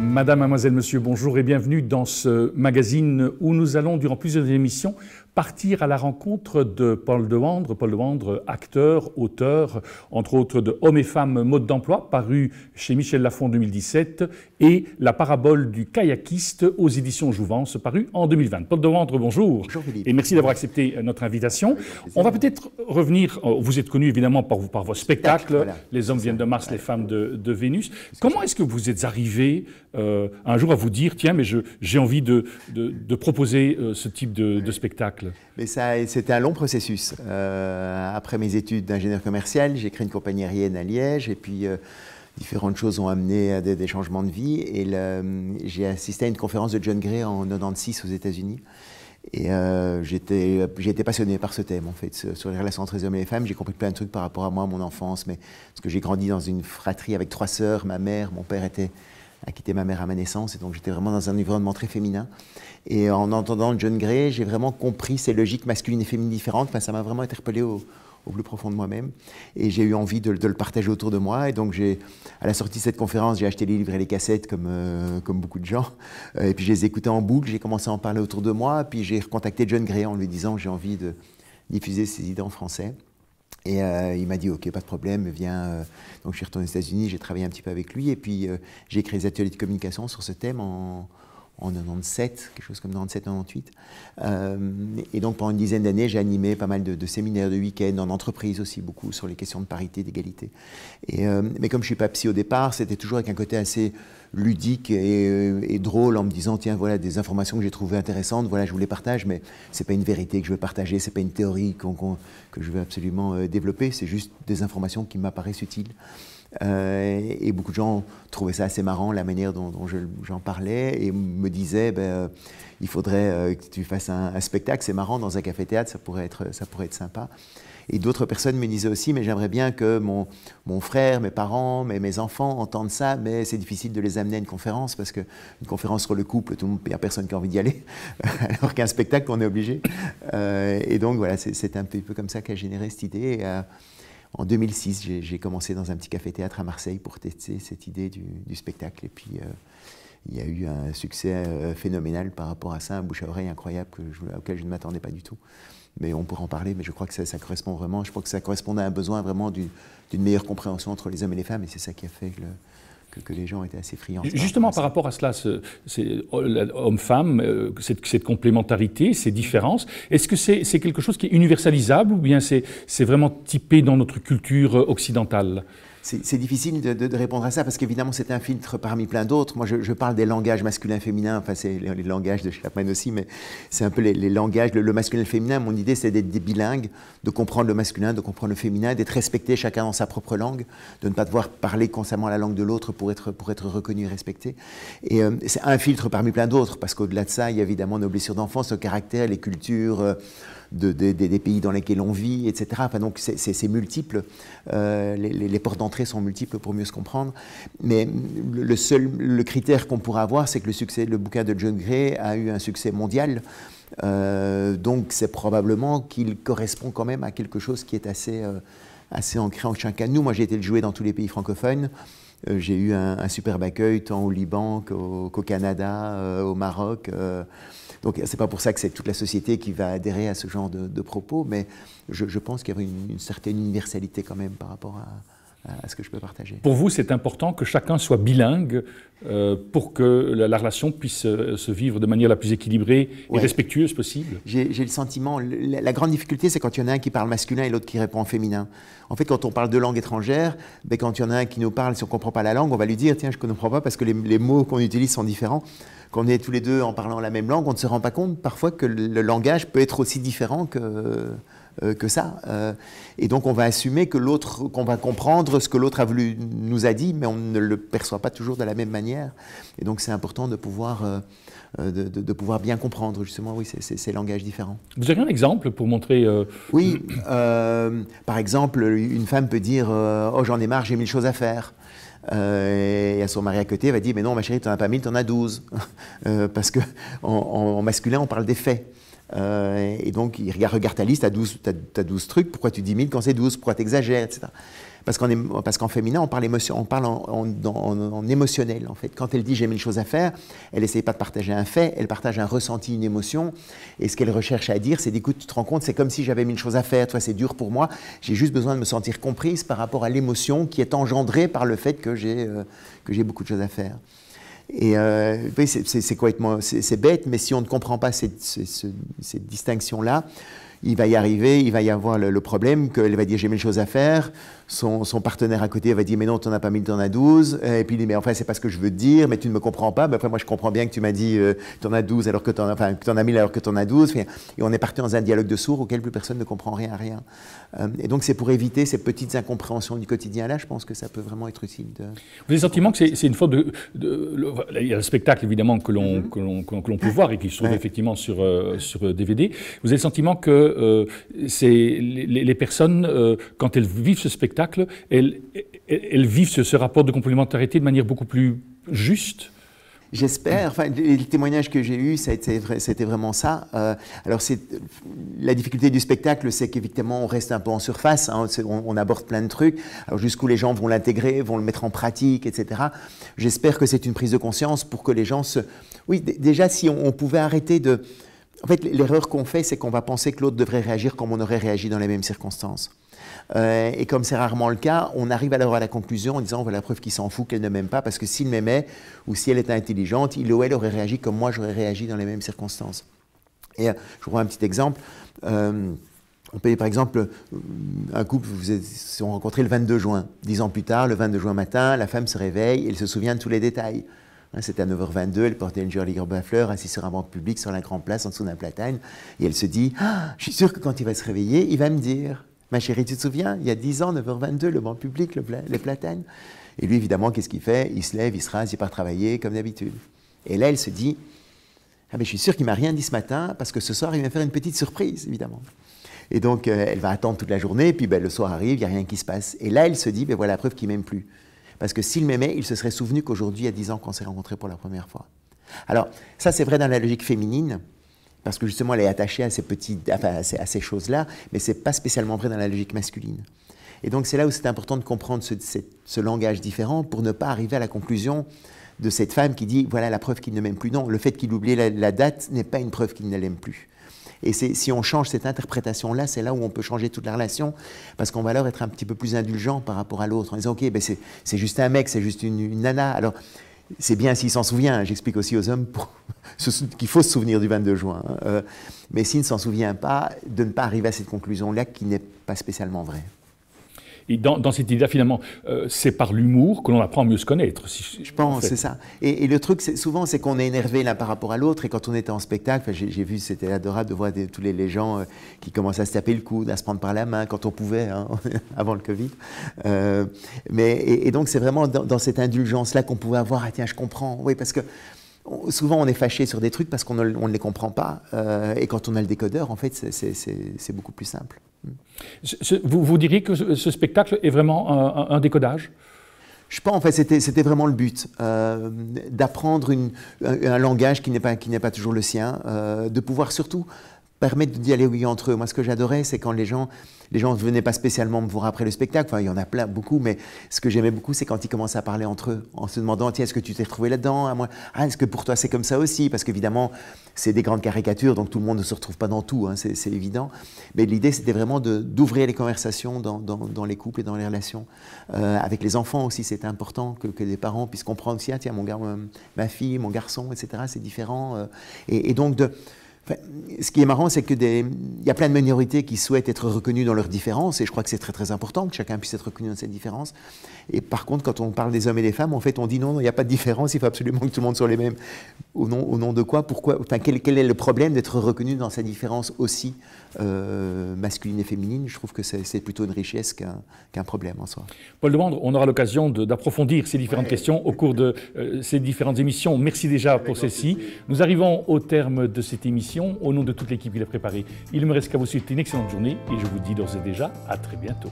Madame, mademoiselle, monsieur, bonjour et bienvenue dans ce magazine où nous allons, durant plusieurs émissions, partir à la rencontre de Paul Dewandre. Paul acteur, auteur, entre autres de Hommes et femmes, mode d'emploi, paru chez Michel Lafon en 2017, et La parabole du kayakiste aux éditions Jouvence, paru en 2020. Paul Dewandre, bonjour. Bonjour Et merci d'avoir accepté euh, notre invitation. On va peut-être revenir, euh, vous êtes connu évidemment par, par vos spectacles, Les hommes viennent de Mars, les femmes de, Vénus. Comment est-ce que vous êtes arrivé euh, un jour à vous dire, tiens, mais j'ai envie de, de, proposer ce type de spectacle mais ça, c'était un long processus. Euh, après mes études d'ingénieur commercial, j'ai créé une compagnie aérienne à Liège et puis euh, différentes choses ont amené à des, changements de vie. Et j'ai assisté à une conférence de John Gray en 96 aux États-Unis. Et euh, j'étais, été passionné par ce thème, en fait, sur les relations entre les hommes et les femmes. J'ai compris plein de trucs par rapport à moi, à mon enfance, mais parce que j'ai grandi dans une fratrie avec trois sœurs, ma mère, mon père était a quitté ma mère à ma naissance, et donc j'étais vraiment dans un environnement très féminin. Et en entendant John Gray, j'ai vraiment compris ces logiques masculines et féminines différentes. Enfin, ça m'a vraiment interpellé au, plus profond de moi-même. Et j'ai eu envie de, le partager autour de moi. Et donc, à la sortie de cette conférence, j'ai acheté les livres et les cassettes comme, euh, comme beaucoup de gens. Euh, et puis, je les écoutais en boucle. J'ai commencé à en parler autour de moi. Puis, j'ai recontacté John Gray en lui disant J'ai envie de diffuser ces idées en français. Et euh, il m'a dit, OK, pas de problème, viens. Euh. donc je suis retourné aux États-Unis, j'ai travaillé un petit peu avec lui, et puis euh, j'ai créé des ateliers de communication sur ce thème en, en 97, quelque chose comme 97-98. Euh, et donc pendant une dizaine d'années, j'ai animé pas mal de, séminaires de week-end, en entreprise aussi beaucoup, sur les questions de parité, d'égalité. Euh, mais comme je suis pas psy au départ, c'était toujours avec un côté assez ludique euh, et, drôle en me disant tiens voilà des informations que j'ai trouvées intéressantes voilà je vous les partage mais c'est pas une vérité que je veux partager c'est pas une théorie que je veux absolument développer c'est juste des informations qui m'apparaissent utiles euh, et beaucoup de gens trouvaient ça assez marrant, la manière dont, j'en parlais, et me disaient, ben, euh, il faudrait euh, que tu fasses un, spectacle, c'est marrant, dans un café-théâtre, ça, pourrait être, ça pourrait être sympa. Et d'autres personnes me disaient aussi, mais j'aimerais bien que mon, mon, frère, mes parents, mes, mes enfants entendent ça, mais c'est difficile de les amener à une conférence, parce qu'une conférence sur le couple, il n'y a personne qui a envie d'y aller, alors qu'un spectacle, on est obligé. et donc voilà, c'est un petit peu comme ça qu'a généré cette idée en 2006, j'ai commencé dans un petit café-théâtre à Marseille pour tester cette idée du, spectacle. Et puis, euh, il y a eu un succès euh, phénoménal par rapport à ça, un bouche à oreille incroyable que je, auquel je ne m'attendais pas du tout. Mais on pourra en parler, mais je crois que ça, ça correspond vraiment. Je crois que ça correspond à un besoin vraiment d'une meilleure compréhension entre les hommes et les femmes. Et c'est ça qui a fait le, que, les gens étaient assez friands. Justement, par rapport à cela, ce, oh, homme-femme, euh, cette, complémentarité, ces différences, est-ce que c'est quelque chose qui est universalisable ou bien c'est vraiment typé dans notre culture euh, occidentale c'est difficile de, de, répondre à ça parce qu'évidemment c'est un filtre parmi plein d'autres. Moi je, je, parle des langages masculin-féminin, enfin c'est les, langages de Chapman aussi, mais c'est un peu les, langages, le, le masculin-féminin. Mon idée c'est d'être des bilingues, de comprendre le masculin, de comprendre le féminin, d'être respecté chacun dans sa propre langue, de ne pas devoir parler constamment la langue de l'autre pour être, pour être reconnu et respecté. Et euh, c'est un filtre parmi plein d'autres parce qu'au-delà de ça il y a évidemment nos blessures d'enfance, nos caractères, les cultures. Euh, des pays dans lesquels on vit, etc. Enfin, donc c'est multiple, euh, les, portes d'entrée sont multiples pour mieux se comprendre. Mais le seul le critère qu'on pourra avoir, c'est que le, succès, le bouquin de John Gray a eu un succès mondial. Euh, donc c'est probablement qu'il correspond quand même à quelque chose qui est assez, euh, assez ancré en chacun. Nous, moi j'ai été le jouer dans tous les pays francophones. j'ai eu un, superbe accueil tant au Liban qu'au Canada, au Maroc. Donc c'est pas pour ça que c'est toute la société qui va adhérer à ce genre de, propos, mais je, pense qu'il y a une certaine universalité quand même par rapport à, ce que je peux partager. Pour vous, c'est important que chacun soit bilingue euh, pour que la, relation puisse euh, se vivre de manière la plus équilibrée et respectueuse possible J'ai le sentiment, la, grande difficulté, c'est quand il y en a un qui parle masculin et l'autre qui répond en féminin. En fait, quand on parle de langue étrangère, ben, quand il y en a un qui nous parle, si on ne comprend pas la langue, on va lui dire, tiens, je ne comprends pas parce que les, mots qu'on utilise sont différents. Quand on est tous les deux en parlant la même langue, on ne se rend pas compte parfois que le langage peut être aussi différent que... Euh, que ça. Euh, et donc on va assumer que l'autre, qu'on va comprendre ce que l'autre a voulu nous a dit, mais on ne le perçoit pas toujours de la même manière. Et donc c'est important de pouvoir, euh, de, pouvoir bien comprendre justement, oui, ces, langages différents. Vous avez un exemple pour montrer Oui, par exemple, une femme peut dire Oh j'en ai marre, j'ai mille choses à faire. et à son mari à côté, elle va dire Mais non, ma chérie, tu n'en as pas mille, tu en as douze. parce que en, masculin, on parle des faits. Euh, et donc, il regarde, ta liste, t'as as 12, trucs, pourquoi tu dis mille quand c'est 12 Pourquoi t'exagères, etc. Parce qu'en féminin, on parle, on parle en, émotionnel, en fait. Quand elle dit j'ai mille choses à faire, elle n'essaye pas de partager un fait, elle partage un ressenti, une émotion. Et ce qu'elle recherche à dire, c'est d'écoute, tu te rends compte, c'est comme si j'avais mille choses à faire, toi c'est dur pour moi, j'ai juste besoin de me sentir comprise par rapport à l'émotion qui est engendrée par le fait que j'ai euh, beaucoup de choses à faire. Et euh, c'est c'est bête, mais si on ne comprend pas cette, distinction-là, il va y arriver, il va y avoir le, le problème qu'elle va dire j'ai mille choses à faire, son, partenaire à côté va dire mais non tu n'en as pas tu en as 12 et puis il dit mais enfin c'est pas ce que je veux te dire mais tu ne me comprends pas mais après moi je comprends bien que tu m'as dit euh, tu en as 12 alors que tu enfin en as 1000 alors que en as 12 et on est parti dans un dialogue de sourds auquel plus personne ne comprend rien à rien euh, et donc c'est pour éviter ces petites incompréhensions du quotidien là je pense que ça peut vraiment être utile Vous avez le sentiment que c'est une forme de, il y a le spectacle évidemment mhm. que l'on que l'on peut voir et qui se trouve effectivement sur euh, sur DVD vous avez le sentiment que c'est les, personnes quand elles vivent ce spectacle elles, vivent ce, rapport de complémentarité de manière beaucoup plus juste J'espère. Enfin, les témoignages que j'ai eus, c'était vraiment ça. Euh, alors, la difficulté du spectacle, c'est qu'évidemment, on reste un peu en surface. Hein, on, aborde plein de trucs. Alors, jusqu'où les gens vont l'intégrer, vont le mettre en pratique, etc. J'espère que c'est une prise de conscience pour que les gens se. Oui, déjà, si on, pouvait arrêter de. En fait, l'erreur qu'on fait, c'est qu'on va penser que l'autre devrait réagir comme on aurait réagi dans les mêmes circonstances. Euh, et comme c'est rarement le cas, on arrive alors à la conclusion en disant, voilà, la preuve qu'il s'en fout, qu'elle ne m'aime pas, parce que s'il m'aimait, ou si elle était intelligente, il ou elle aurait réagi comme moi j'aurais réagi dans les mêmes circonstances. Et euh, je vous prends un petit exemple. Euh, on peut, par exemple, un couple, vous êtes, se sont rencontrés le 22 juin. Dix ans plus tard, le 22 juin matin, la femme se réveille et elle se souvient de tous les détails. Hein, C'était à 9h22, elle portait une jolie robe à fleurs, assise sur un banc public, sur la grande place, en dessous d'un platane. Et elle se dit ah, Je suis sûre que quand il va se réveiller, il va me dire. Ma chérie, tu te souviens, il y a 10 ans, 9h22, le banc public, le les platanes. Et lui, évidemment, qu'est-ce qu'il fait Il se lève, il se rase, il part travailler, comme d'habitude. Et là, elle se dit Ah, mais ben, je suis sûre qu'il m'a rien dit ce matin, parce que ce soir, il va faire une petite surprise, évidemment. Et donc, euh, elle va attendre toute la journée, puis ben, le soir arrive, il n'y a rien qui se passe. Et là, elle se dit Ben voilà, la preuve qu'il m'aime plus. Parce que s'il m'aimait, il se serait souvenu qu'aujourd'hui, il y a 10 ans, qu'on s'est rencontrés pour la première fois. Alors, ça, c'est vrai dans la logique féminine parce que justement elle est attachée à ces, petites, à ces, choses-là, mais ce n'est pas spécialement vrai dans la logique masculine. Et donc c'est là où c'est important de comprendre ce, langage différent pour ne pas arriver à la conclusion de cette femme qui dit voilà la preuve qu'il ne m'aime plus. Non, le fait qu'il oublie la, la date n'est pas une preuve qu'il ne l'aime plus. Et si on change cette interprétation-là, c'est là où on peut changer toute la relation, parce qu'on va alors être un petit peu plus indulgent par rapport à l'autre, en disant, OK, ben c'est juste un mec, c'est juste une, une nana. Alors, c'est bien s'il s'en souvient. J'explique aussi aux hommes qu'il faut se souvenir du 22 juin. Hein. Euh, mais s'il ne s'en souvient pas, de ne pas arriver à cette conclusion-là qui n'est pas spécialement vraie. Et dans, cette idée-là, finalement, euh, c'est par l'humour que l'on apprend à mieux se connaître. Si, je pense, c'est ça. Et, le truc, souvent, c'est qu'on est énervé l'un par rapport à l'autre. Et quand on était en spectacle, j'ai vu, c'était adorable de voir tous les, gens euh, qui commençaient à se taper le coude, à se prendre par la main quand on pouvait, hein, avant le Covid. Euh, mais, et, donc, c'est vraiment dans, dans cette indulgence-là qu'on pouvait avoir, ah tiens, je comprends. Oui, parce que souvent on est fâché sur des trucs parce qu'on ne, les comprend pas. Euh, et quand on a le décodeur, en fait, c'est beaucoup plus simple. Hmm. Vous, vous diriez que ce, spectacle est vraiment un, décodage je pense, en fait, c'était vraiment le but, euh, d'apprendre un, langage qui n'est pas, toujours le sien, euh, de pouvoir surtout d'y de dialoguer entre eux. Moi, ce que j'adorais, c'est quand les gens, les gens ne venaient pas spécialement me voir après le spectacle. Enfin, il y en a plein, beaucoup, mais ce que j'aimais beaucoup, c'est quand ils commençaient à parler entre eux, en se demandant, tiens, est-ce que tu t'es retrouvé là-dedans ah, moi, ah, est-ce que pour toi, c'est comme ça aussi Parce qu'évidemment, c'est des grandes caricatures, donc tout le monde ne se retrouve pas dans tout, hein, c'est évident. Mais l'idée, c'était vraiment d'ouvrir les conversations dans, dans, dans, les couples et dans les relations. Euh, avec les enfants aussi, c'est important que, que, les parents puissent comprendre, ah tiens, mon gar, euh, ma fille, mon garçon, etc., c'est différent. Euh, et, et donc, de ce qui est marrant, c'est qu'il y a plein de minorités qui souhaitent être reconnues dans leurs différences, et je crois que c'est très très important que chacun puisse être reconnu dans ses différences. Et par contre, quand on parle des hommes et des femmes, en fait, on dit non, il n'y a pas de différence, il faut absolument que tout le monde soit les mêmes. Au nom, au nom de quoi Pourquoi quel, est le problème d'être reconnu dans sa différence aussi euh, masculine et féminine Je trouve que c'est plutôt une richesse qu'un problème en soi. Paul Demande, on aura l'occasion d'approfondir ces différentes questions au cours de euh, ces différentes émissions. Merci déjà pour celle Nous arrivons au terme de cette émission au nom de toute l'équipe qui l'a préparée. Il me reste qu'à vous souhaiter une excellente journée et je vous dis d'ores et déjà à très bientôt.